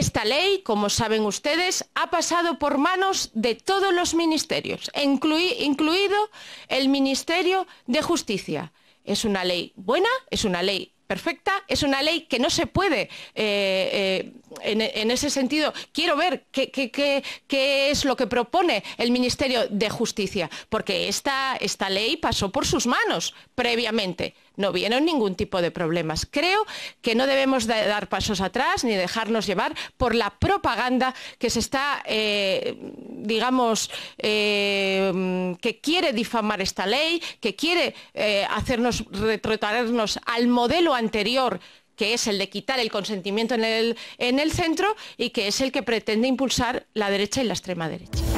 Esta ley, como saben ustedes, ha pasado por manos de todos los ministerios, incluido el Ministerio de Justicia. Es una ley buena, es una ley perfecta, es una ley que no se puede, eh, eh, en, ese sentido, quiero ver qué, es lo que propone el Ministerio de Justicia, porque esta, esta ley pasó por sus manos previamente, no vieron ningún tipo de problemas. Creo que no debemos dar pasos atrás ni dejarnos llevar por la propaganda que se está, eh, digamos, que quiere difamar esta ley, que quiere hacernos retrocedernos al modelo anterior que es el de quitar el consentimiento en el, en el centro y que es el que pretende impulsar la derecha y la extrema derecha.